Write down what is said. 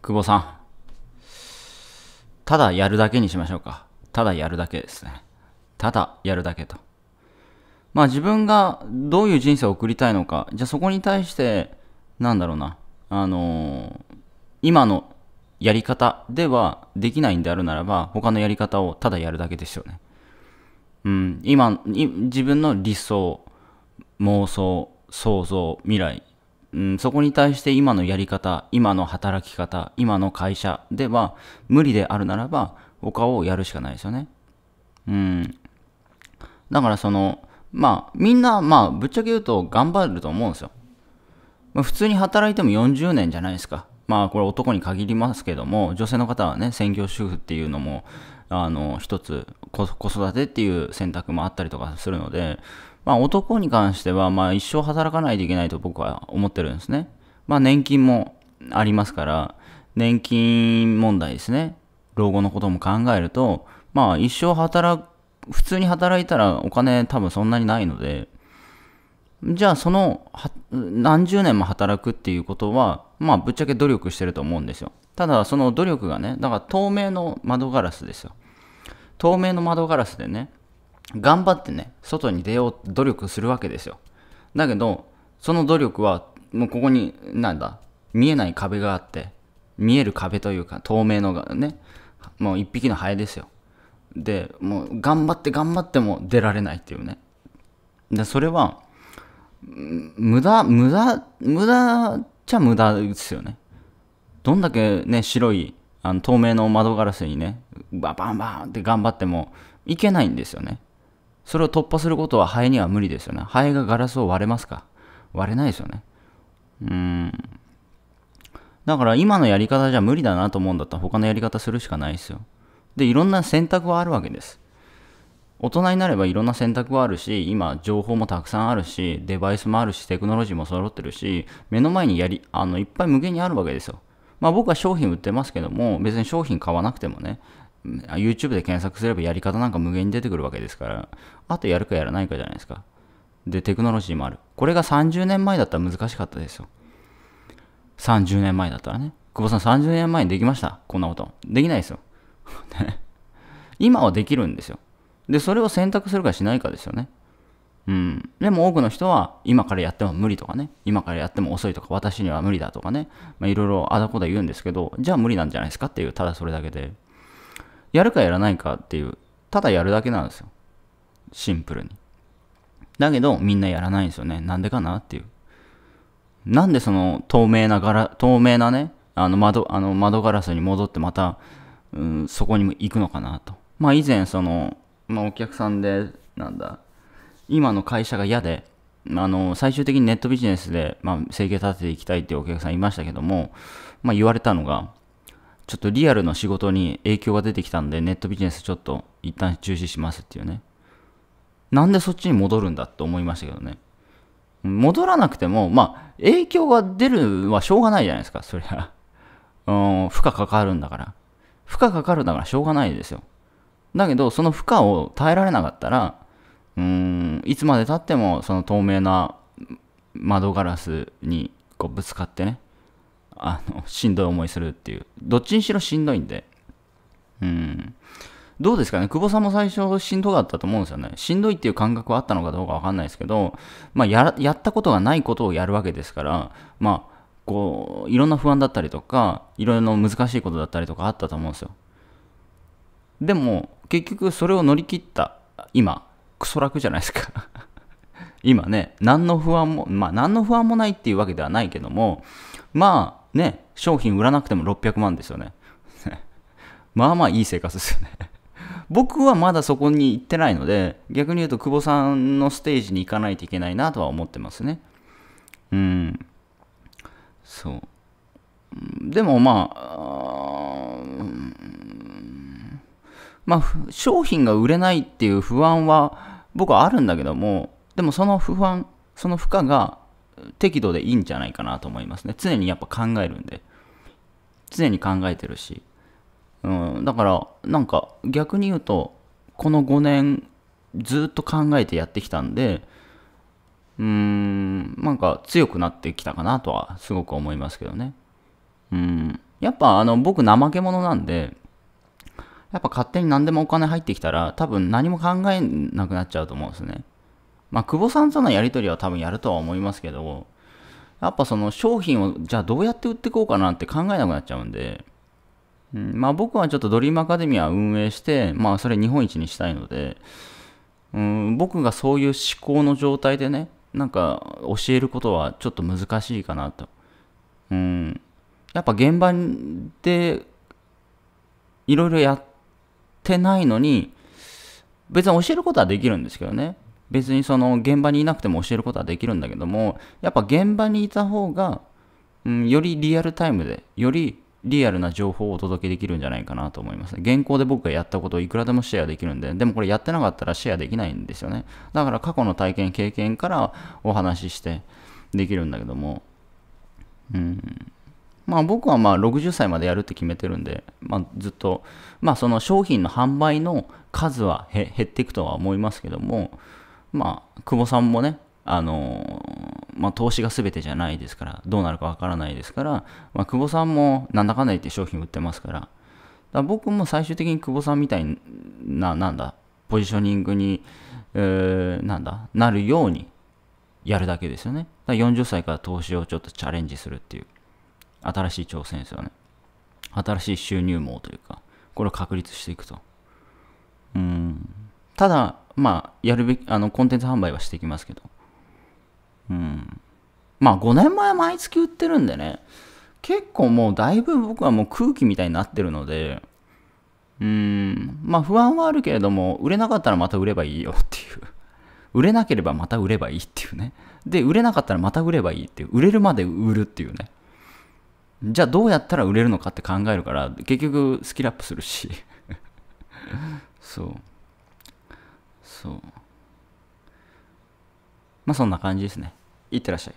久保さん。ただやるだけにしましょうか。ただやるだけですね。ただやるだけと。まあ自分がどういう人生を送りたいのか、じゃあそこに対して、なんだろうな、あのー、今のやり方ではできないんであるならば、他のやり方をただやるだけですよね。うん、今、自分の理想、妄想、想像、未来、うん、そこに対して今のやり方、今の働き方、今の会社では無理であるならば他をやるしかないですよね。うん。だからその、まあみんな、まあぶっちゃけ言うと頑張ると思うんですよ。まあ、普通に働いても40年じゃないですか。まあこれ男に限りますけども、女性の方はね、専業主婦っていうのも、あの、一つ子育てっていう選択もあったりとかするので、まあ、男に関しては、まあ、一生働かないといけないと僕は思ってるんですね。まあ、年金もありますから、年金問題ですね。老後のことも考えると、まあ、一生働く、普通に働いたらお金多分そんなにないので、じゃあその何十年も働くっていうことは、まあぶっちゃけ努力してると思うんですよ。ただその努力がね、だから透明の窓ガラスですよ。透明の窓ガラスでね、頑張ってね、外に出よう努力するわけですよ。だけど、その努力は、もうここに、なんだ、見えない壁があって、見える壁というか、透明のがね、もう一匹のハエですよ。で、もう頑張って頑張っても出られないっていうね。で、それは、無駄、無駄、無駄っちゃ無駄ですよね。どんだけね、白い、あの透明の窓ガラスにね、バンバンバンって頑張ってもいけないんですよね。それを突破することはハには無理ですよね。ハがガラスを割れますか割れないですよね。うん。だから今のやり方じゃ無理だなと思うんだったら他のやり方するしかないですよ。で、いろんな選択はあるわけです。大人になればいろんな選択はあるし、今情報もたくさんあるし、デバイスもあるし、テクノロジーも揃ってるし、目の前にやり、あの、いっぱい無限にあるわけですよ。まあ僕は商品売ってますけども、別に商品買わなくてもね、YouTube で検索すればやり方なんか無限に出てくるわけですから、あとやるかやらないかじゃないですか。で、テクノロジーもある。これが30年前だったら難しかったですよ。30年前だったらね。久保さん30年前にできましたこんなこと。できないですよ。今はできるんですよ。で、それを選択するかしないかですよね。うん。でも多くの人は、今からやっても無理とかね、今からやっても遅いとか、私には無理だとかね、まいろいろあだこだ言うんですけど、じゃあ無理なんじゃないですかっていう、ただそれだけで。やるかやらないかっていう、ただやるだけなんですよ。シンプルに。だけど、みんなやらないんですよね。なんでかなっていう。なんでその透明なガラ、透明なね、あの窓、あの窓ガラスに戻ってまた、うん、そこに行くのかなと。まあ以前その、まあお客さんで、なんだ、今の会社が嫌で、あの、最終的にネットビジネスで、まあ、生計立てていきたいっていうお客さんいましたけども、まあ、言われたのが、ちょっとリアルの仕事に影響が出てきたんで、ネットビジネスちょっと一旦中止しますっていうね。なんでそっちに戻るんだって思いましたけどね。戻らなくても、まあ、影響が出るはしょうがないじゃないですか、そりゃ。うん、負荷かかるんだから。負荷かかるんだからしょうがないですよ。だけど、その負荷を耐えられなかったら、うん、いつまでたっても、その透明な窓ガラスにこうぶつかってね、あの、しんどい思いするっていう。どっちにしろしんどいんで。うん。どうですかね久保さんも最初しんどかったと思うんですよね。しんどいっていう感覚はあったのかどうかわかんないですけど、まあや、やったことがないことをやるわけですから、まあ、こう、いろんな不安だったりとか、いろいろ難しいことだったりとかあったと思うんですよ。でも、結局それを乗り切った、今、クソ楽じゃないですか 今ね、何の不安も、まあ、何の不安もないっていうわけではないけども、まあ、ね、商品売らなくても600万ですよね。まあまあいい生活ですよね 僕はまだそこに行ってないので、逆に言うと久保さんのステージに行かないといけないなとは思ってますね。うん。そう。でもまあ、まあ、商品が売れないっていう不安は僕はあるんだけども、でもその不安、その負荷が適度でいいんじゃないかなと思いますね。常にやっぱ考えるんで。常に考えてるし。うん、だから、なんか逆に言うと、この5年ずっと考えてやってきたんで、うーん、なんか強くなってきたかなとはすごく思いますけどね。うん。やっぱあの僕怠け者なんで、やっぱ勝手に何でもお金入ってきたら多分何も考えなくなっちゃうと思うんですね。まあ、久保さんとのやり取りは多分やるとは思いますけど、やっぱその商品をじゃあどうやって売っていこうかなって考えなくなっちゃうんで、うん、まあ僕はちょっとドリームアカデミアを運営して、まあそれ日本一にしたいので、うん、僕がそういう思考の状態でね、なんか教えることはちょっと難しいかなと。うん、やっぱ現場でいろいろやってないのに、別に教えることはできるんですけどね。別にその現場にいなくても教えることはできるんだけどもやっぱ現場にいた方が、うん、よりリアルタイムでよりリアルな情報をお届けできるんじゃないかなと思います。現行で僕がやったことをいくらでもシェアできるんで、でもこれやってなかったらシェアできないんですよね。だから過去の体験、経験からお話ししてできるんだけども、うん。まあ僕はまあ60歳までやるって決めてるんで、まあずっと、まあその商品の販売の数は減っていくとは思いますけども、まあ、久保さんもね、あのまあ、投資が全てじゃないですから、どうなるかわからないですから、まあ、久保さんもなんだかんだ言って商品売ってますから、だ僕も最終的に久保さんみたいな、なんだ、ポジショニングに、えー、なんだ、なるようにやるだけですよね。だから40歳から投資をちょっとチャレンジするっていう、新しい挑戦ですよね。新しい収入網というか、これを確立していくと。うん。ただ、まあ、やるべき、あの、コンテンツ販売はしていきますけど。うん。まあ、5年前毎月売ってるんでね、結構もうだいぶ僕はもう空気みたいになってるので、うん、まあ不安はあるけれども、売れなかったらまた売ればいいよっていう。売れなければまた売ればいいっていうね。で、売れなかったらまた売ればいいっていう。売れるまで売るっていうね。じゃあどうやったら売れるのかって考えるから、結局スキルアップするし。そう。そうまあそんな感じですねいってらっしゃい